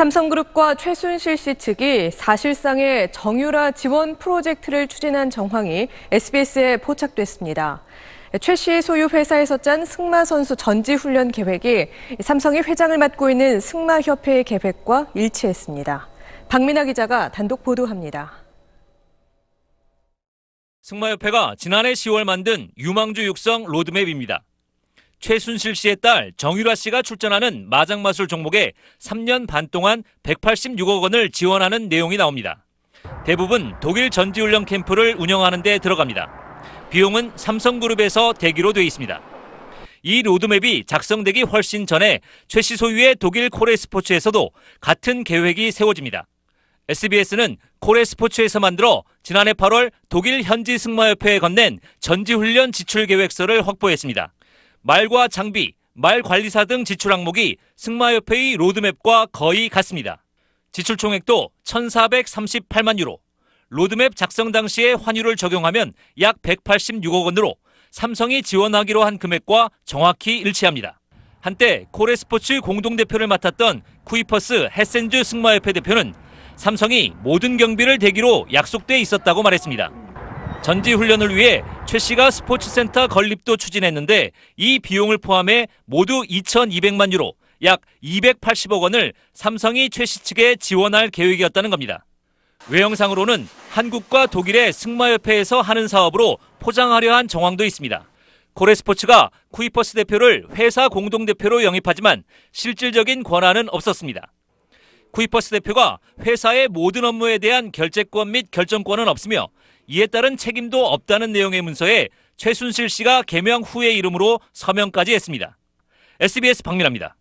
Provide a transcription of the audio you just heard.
삼성그룹과 최순실 씨 측이 사실상의 정유라 지원 프로젝트를 추진한 정황이 SBS에 포착됐습니다. 최씨 소유 회사에서 짠 승마 선수 전지 훈련 계획이 삼성이 회장을 맡고 있는 승마협회의 계획과 일치했습니다. 박민아 기자가 단독 보도합니다. 승마협회가 지난해 10월 만든 유망주 육성 로드맵입니다. 최순실 씨의 딸 정유라 씨가 출전하는 마장마술 종목에 3년 반 동안 186억 원을 지원하는 내용이 나옵니다. 대부분 독일 전지훈련 캠프를 운영하는 데 들어갑니다. 비용은 삼성그룹에서 대기로 돼 있습니다. 이 로드맵이 작성되기 훨씬 전에 최 씨 소유의 독일 코레 스포츠에서도 같은 계획이 세워집니다. SBS는 코레 스포츠에서 만들어 지난해 8월 독일 현지 승마협회에 건넨 전지훈련 지출 계획서를 확보했습니다. 말과 장비, 말 관리사 등 지출 항목이 승마협회의 로드맵과 거의 같습니다. 지출 총액도 1,438만 유로, 로드맵 작성 당시의 환율을 적용하면 약 186억 원으로 삼성이 지원하기로 한 금액과 정확히 일치합니다. 한때 코레스포츠 공동대표를 맡았던 쿠이퍼스 헤센주 승마협회 대표는 삼성이 모든 경비를 대기로 약속돼 있었다고 말했습니다. 전지훈련을 위해 최 씨가 스포츠센터 건립도 추진했는데 이 비용을 포함해 모두 2,200만 유로, 약 280억 원을 삼성이 최씨 측에 지원할 계획이었다는 겁니다. 외형상으로는 한국과 독일의 승마협회에서 하는 사업으로 포장하려 한 정황도 있습니다. 고레스포츠가 쿠이퍼스 대표를 회사 공동대표로 영입하지만 실질적인 권한은 없었습니다. 쿠이퍼스 대표가 회사의 모든 업무에 대한 결제권및 결정권은 없으며 이에 따른 책임도 없다는 내용의 문서에 최순실 씨가 개명 후의 이름으로 서명까지 했습니다. SBS 박민아입니다.